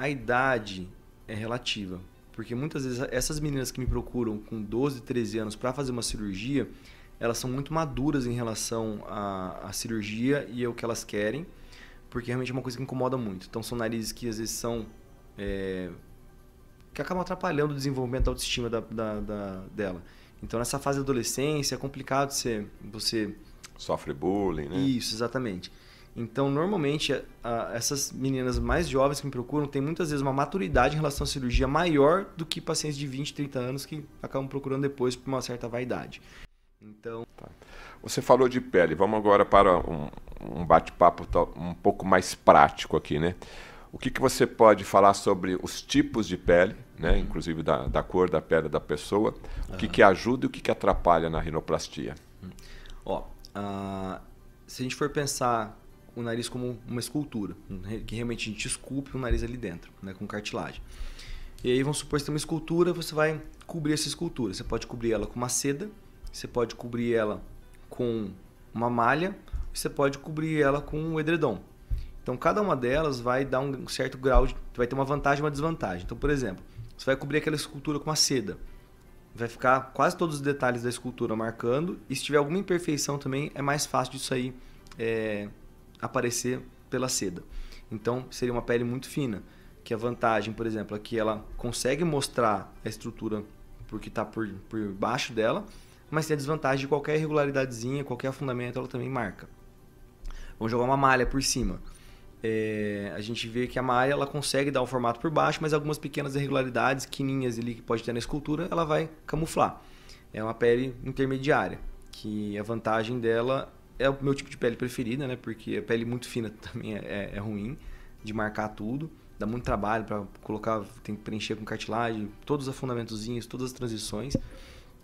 a idade é relativa. Porque muitas vezes essas meninas que me procuram com 12, 13 anos para fazer uma cirurgia, elas são muito maduras em relação à, à cirurgia e ao é que elas querem, porque realmente é uma coisa que incomoda muito. Então são narizes que às vezes são. É, que acabam atrapalhando o desenvolvimento da autoestima da, da, da, dela. Então nessa fase da adolescência é complicado você. você... Sofre bullying, né? Isso, exatamente. Então, normalmente, a, essas meninas mais jovens que me procuram têm muitas vezes uma maturidade em relação à cirurgia maior do que pacientes de 20, 30 anos que acabam procurando depois por uma certa vaidade. Então. Tá. Você falou de pele, vamos agora para um, um bate-papo um pouco mais prático aqui, né? O que, que você pode falar sobre os tipos de pele, né? Uhum. inclusive da, da cor da pele da pessoa, o que, uhum. que ajuda e o que, que atrapalha na rinoplastia? Uhum. Ó, uh, se a gente for pensar o nariz como uma escultura, né, que realmente a gente esculpe o nariz ali dentro, né, com cartilagem. E aí vamos supor que você tem uma escultura, você vai cobrir essa escultura. Você pode cobrir ela com uma seda, você pode cobrir ela com uma malha, você pode cobrir ela com um edredom. Então cada uma delas vai dar um certo grau, de, vai ter uma vantagem e uma desvantagem. Então, por exemplo, você vai cobrir aquela escultura com uma seda. Vai ficar quase todos os detalhes da escultura marcando, e se tiver alguma imperfeição também, é mais fácil disso aí é, aparecer pela seda. Então seria uma pele muito fina. Que a vantagem, por exemplo, é que ela consegue mostrar a estrutura porque está por, por baixo dela, mas tem a desvantagem de qualquer irregularidadezinha, qualquer afundamento, ela também marca. Vamos jogar uma malha por cima. É, a gente vê que a malha ela consegue dar o formato por baixo, mas algumas pequenas irregularidades, quininhas ali que pode ter na escultura, ela vai camuflar. É uma pele intermediária, que a vantagem dela é o meu tipo de pele preferida, né? Porque a pele muito fina também é, é, é ruim de marcar tudo. Dá muito trabalho para colocar, tem que preencher com cartilagem, todos os afundamentozinhos, todas as transições.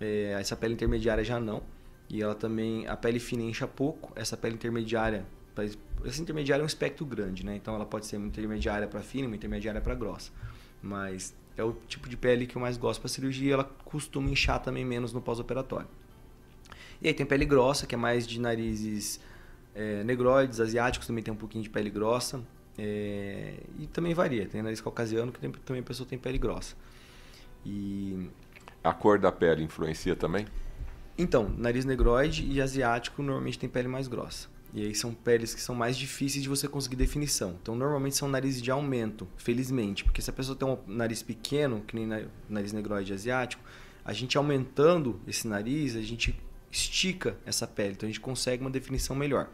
É, essa pele intermediária já não. E ela também, a pele fina encha pouco, essa pele intermediária, essa intermediária é um espectro grande, né? Então ela pode ser uma intermediária para fina, uma intermediária para grossa. Mas é o tipo de pele que eu mais gosto para cirurgia, ela costuma inchar também menos no pós-operatório. E aí tem pele grossa, que é mais de narizes é, negroides, asiáticos também tem um pouquinho de pele grossa. É, e também varia. Tem nariz caucasiano que tem, também a pessoa tem pele grossa. E... A cor da pele influencia também? Então, nariz negroide e asiático normalmente tem pele mais grossa. E aí são peles que são mais difíceis de você conseguir definição. Então, normalmente são narizes de aumento, felizmente. Porque se a pessoa tem um nariz pequeno, que nem nariz negroide asiático, a gente aumentando esse nariz, a gente estica essa pele. Então a gente consegue uma definição melhor.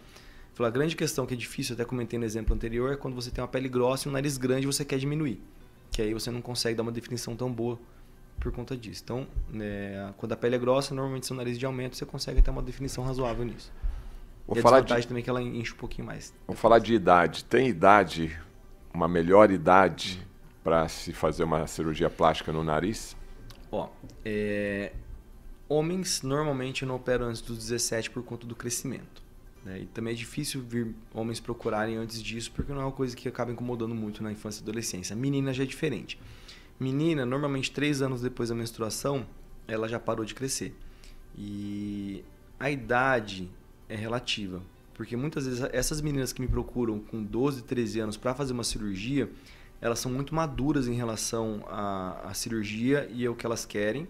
a grande questão que é difícil, até comentei no exemplo anterior, é quando você tem uma pele grossa e um nariz grande você quer diminuir. Que aí você não consegue dar uma definição tão boa por conta disso. Então, é, quando a pele é grossa, normalmente seu nariz de aumento, você consegue ter uma definição razoável nisso. Vou e a falar de... também é que ela enche um pouquinho mais. Vou falar de idade. Tem idade, uma melhor idade hum. para se fazer uma cirurgia plástica no nariz? Ó, é, homens normalmente não operam antes dos 17 por conta do crescimento. Né? E também é difícil vir homens procurarem antes disso, porque não é uma coisa que acaba incomodando muito na infância e adolescência. Menina já é diferente. Menina, normalmente três anos depois da menstruação, ela já parou de crescer. E a idade é relativa, porque muitas vezes essas meninas que me procuram com 12, 13 anos para fazer uma cirurgia, elas são muito maduras em relação à, à cirurgia e ao que elas querem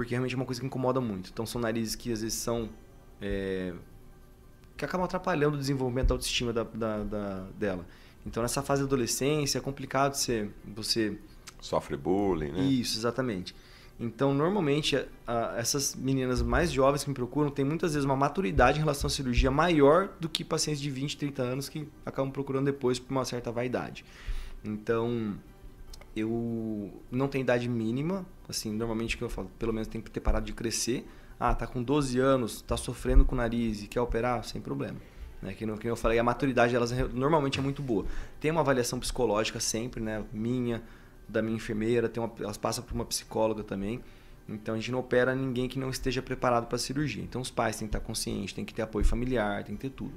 porque realmente é uma coisa que incomoda muito. Então são narizes que às vezes são. É, que acabam atrapalhando o desenvolvimento da autoestima da, da, da, dela. Então nessa fase da adolescência é complicado você, você. Sofre bullying, né? Isso, exatamente. Então, normalmente, a, a, essas meninas mais jovens que me procuram têm muitas vezes uma maturidade em relação à cirurgia maior do que pacientes de 20, 30 anos que acabam procurando depois por uma certa vaidade. Então, eu não tenho idade mínima assim, normalmente que eu falo, pelo menos tem que ter parado de crescer. Ah, tá com 12 anos, tá sofrendo com o nariz e quer operar, sem problema. Né? Que, que eu falei, a maturidade delas normalmente é muito boa. Tem uma avaliação psicológica sempre, né? Minha, da minha enfermeira, tem uma, elas passam por uma psicóloga também. Então a gente não opera ninguém que não esteja preparado para a cirurgia. Então os pais têm que estar conscientes, têm que ter apoio familiar, têm que ter tudo.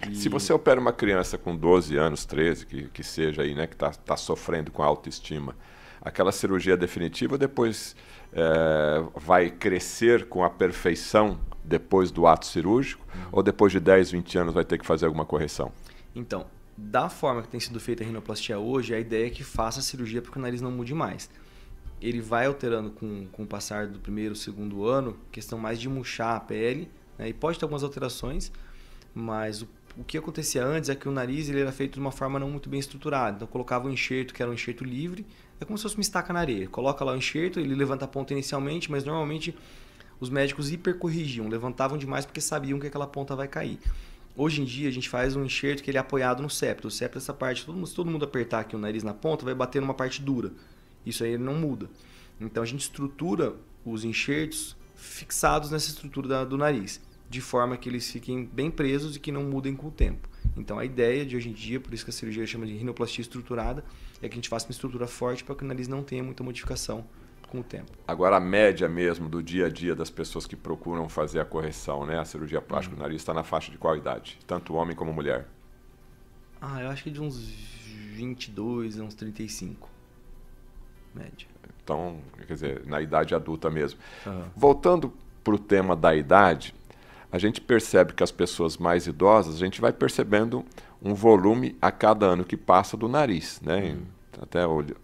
É, e... Se você opera uma criança com 12 anos, 13, que, que seja aí, né, que tá tá sofrendo com autoestima, aquela cirurgia definitiva depois é, vai crescer com a perfeição depois do ato cirúrgico uhum. ou depois de 10, 20 anos vai ter que fazer alguma correção? Então, da forma que tem sido feita a rinoplastia hoje, a ideia é que faça a cirurgia para que o nariz não mude mais. Ele vai alterando com, com o passar do primeiro, segundo ano, questão mais de murchar a pele, né? e pode ter algumas alterações, mas o o que acontecia antes é que o nariz ele era feito de uma forma não muito bem estruturada. Então colocava um enxerto que era um enxerto livre, é como se fosse uma estaca na areia. Coloca lá o enxerto, ele levanta a ponta inicialmente, mas normalmente os médicos hipercorrigiam, levantavam demais porque sabiam que aquela ponta vai cair. Hoje em dia a gente faz um enxerto que ele é apoiado no septo. O septo é essa parte, todo mundo, se todo mundo apertar aqui o nariz na ponta, vai bater numa parte dura. Isso aí não muda. Então a gente estrutura os enxertos fixados nessa estrutura da, do nariz de forma que eles fiquem bem presos e que não mudem com o tempo. Então a ideia de hoje em dia, por isso que a cirurgia chama de rinoplastia estruturada, é que a gente faça uma estrutura forte para que o nariz não tenha muita modificação com o tempo. Agora a média mesmo do dia a dia das pessoas que procuram fazer a correção, né, a cirurgia plástica do uhum. nariz está na faixa de qual idade? Tanto homem como mulher? Ah, eu acho que de uns 22 a uns 35. Média. Então, quer dizer, na idade adulta mesmo. Uhum. Voltando para o tema da idade, a gente percebe que as pessoas mais idosas, a gente vai percebendo um volume a cada ano que passa do nariz, né? Uhum. Até olho,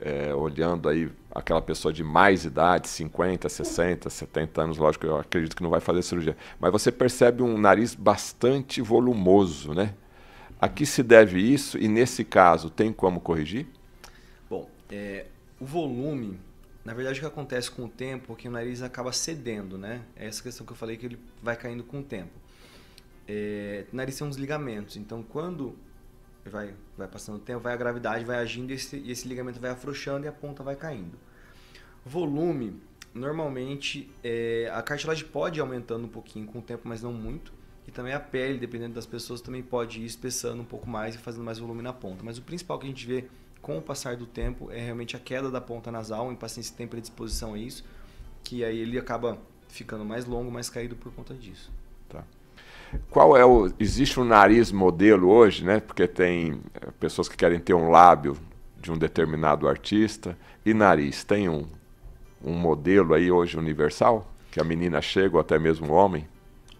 é, olhando aí aquela pessoa de mais idade, 50, 60, 70 anos, lógico, eu acredito que não vai fazer cirurgia, mas você percebe um nariz bastante volumoso, né? A que se deve isso e nesse caso tem como corrigir? Bom, é, o volume na verdade, o que acontece com o tempo é que o nariz acaba cedendo, né? É essa questão que eu falei que ele vai caindo com o tempo. É, o nariz tem uns ligamentos, então quando vai, vai passando o tempo, vai a gravidade, vai agindo e esse, e esse ligamento vai afrouxando e a ponta vai caindo. Volume, normalmente é, a cartilagem pode ir aumentando um pouquinho com o tempo, mas não muito. E também a pele, dependendo das pessoas, também pode ir espessando um pouco mais e fazendo mais volume na ponta. Mas o principal que a gente vê com o passar do tempo é realmente a queda da ponta nasal, em impaciente tem predisposição a isso, que aí ele acaba ficando mais longo, mais caído por conta disso. Tá. Qual é o. Existe um nariz modelo hoje, né? Porque tem eh, pessoas que querem ter um lábio de um determinado artista. E nariz, tem um, um modelo aí hoje universal? Que a menina chega ou até mesmo o homem?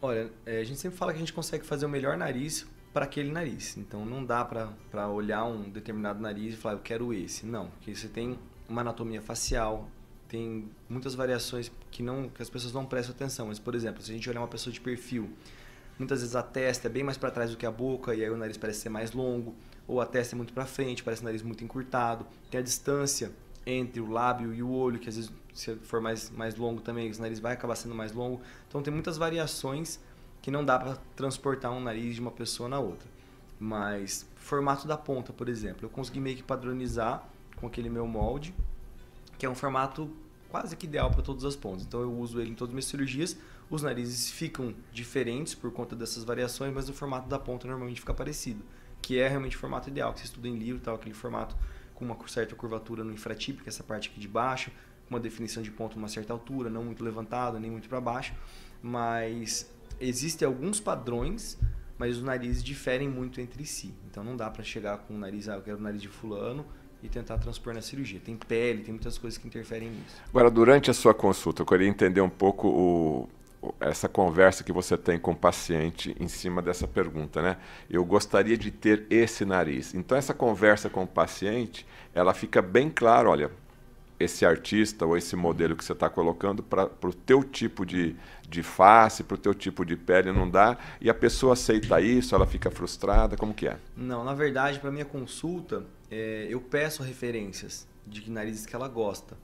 Olha, é, a gente sempre fala que a gente consegue fazer o melhor nariz para aquele nariz. Então não dá para olhar um determinado nariz e falar, eu quero esse. Não, porque você tem uma anatomia facial, tem muitas variações que, não, que as pessoas não prestam atenção. Mas, por exemplo, se a gente olhar uma pessoa de perfil, muitas vezes a testa é bem mais para trás do que a boca e aí o nariz parece ser mais longo, ou a testa é muito para frente, parece um nariz muito encurtado. Tem a distância entre o lábio e o olho, que às vezes se for mais, mais longo também, o nariz vai acabar sendo mais longo. Então tem muitas variações que não dá para transportar um nariz de uma pessoa na outra. Mas formato da ponta, por exemplo, eu consegui meio que padronizar com aquele meu molde, que é um formato quase que ideal para todas as pontas. Então eu uso ele em todas as minhas cirurgias. Os narizes ficam diferentes por conta dessas variações, mas o formato da ponta normalmente fica parecido, que é realmente o formato ideal que você estuda em livro, tal, aquele formato com uma certa curvatura no infratípico, é essa parte aqui de baixo, uma definição de ponto uma certa altura, não muito levantada, nem muito para baixo, mas existem alguns padrões, mas os narizes diferem muito entre si. Então não dá para chegar com o nariz, ah, eu quero o nariz de fulano e tentar transpor na cirurgia. Tem pele, tem muitas coisas que interferem nisso. Agora, durante a sua consulta, eu queria entender um pouco o, essa conversa que você tem com o paciente em cima dessa pergunta, né? Eu gostaria de ter esse nariz. Então essa conversa com o paciente, ela fica bem clara, olha, esse artista ou esse modelo que você está colocando para o teu tipo de, de face, para o teu tipo de pele, não dá? E a pessoa aceita isso, ela fica frustrada, como que é? Não, na verdade, para minha consulta, é, eu peço referências de narizes que ela gosta,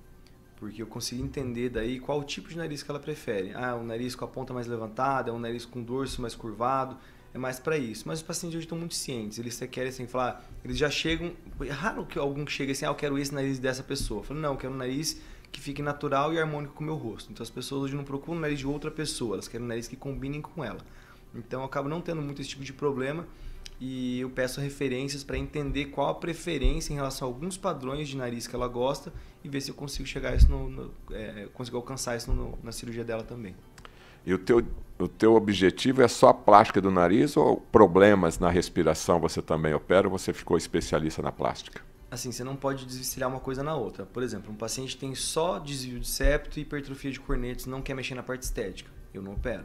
porque eu consigo entender daí qual tipo de nariz que ela prefere. Ah, um nariz com a ponta mais levantada, é um nariz com dorso mais curvado, é mais para isso. Mas os pacientes hoje estão muito cientes, eles querem assim, falar, eles já chegam, é raro que algum que chegue assim, ah, eu quero esse nariz dessa pessoa. Eu falo, não, eu quero um nariz que fique natural e harmônico com o meu rosto. Então as pessoas hoje não procuram o nariz de outra pessoa, elas querem um nariz que combinem com ela. Então eu acabo não tendo muito esse tipo de problema e eu peço referências para entender qual a preferência em relação a alguns padrões de nariz que ela gosta e ver se eu consigo chegar isso no, no é, consigo alcançar isso no, na cirurgia dela também. E o teu, o teu objetivo é só a plástica do nariz ou problemas na respiração você também opera ou você ficou especialista na plástica? Assim, você não pode desvencilhar uma coisa na outra. Por exemplo, um paciente tem só desvio de septo e hipertrofia de cornetes, não quer mexer na parte estética. Eu não opero.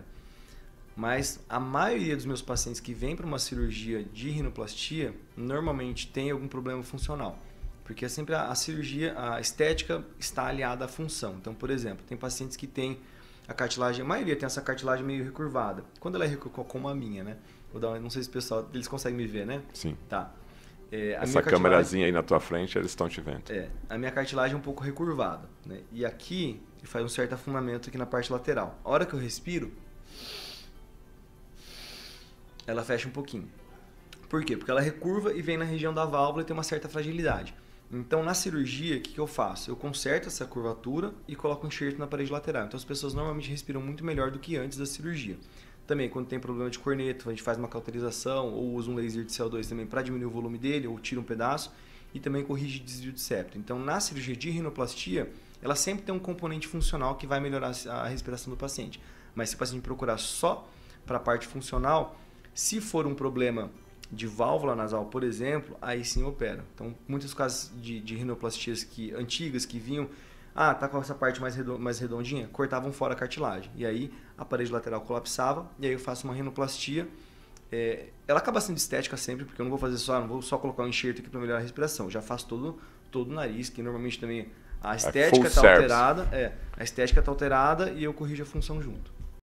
Mas a maioria dos meus pacientes que vem para uma cirurgia de rinoplastia normalmente tem algum problema funcional. Porque é sempre a, a cirurgia, a estética está aliada à função. Então, por exemplo, tem pacientes que têm a cartilagem, a maioria tem essa cartilagem meio recurvada. Quando ela é recurvada, como a minha, né? Vou dar, não sei se o pessoal, eles conseguem me ver, né? Sim. Tá. É, essa câmerazinha aí na tua frente, eles estão te vendo. É, a minha cartilagem é um pouco recurvada, né? E aqui faz um certo afundamento aqui na parte lateral. A hora que eu respiro, ela fecha um pouquinho. Por quê? Porque ela recurva e vem na região da válvula e tem uma certa fragilidade. Então, na cirurgia, o que, que, eu faço? Eu conserto essa curvatura e coloco um enxerto na parede lateral. Então, as pessoas normalmente respiram muito melhor do que antes da cirurgia. Também, quando tem problema de corneto, a gente faz uma cauterização ou usa um laser de CO2 também para diminuir o volume dele ou tira um pedaço e também corrige desvio de septo. Então, na cirurgia de rinoplastia, ela sempre tem um componente funcional que vai melhorar a respiração do paciente. Mas se o paciente procurar só para a parte funcional, se for um problema de válvula nasal, por exemplo, aí sim opera. Então, muitos casos de, de rinoplastias que, antigas que vinham, ah, tá com essa parte mais, mais redondinha, cortavam fora a cartilagem. E aí a parede lateral colapsava, e aí eu faço uma rinoplastia. É, ela acaba sendo estética sempre, porque eu não vou fazer só, não vou só colocar um enxerto aqui para melhorar a respiração. Eu já faço todo, todo o nariz, que normalmente também a é estética está alterada, é, a estética está alterada e eu corrijo a função junto.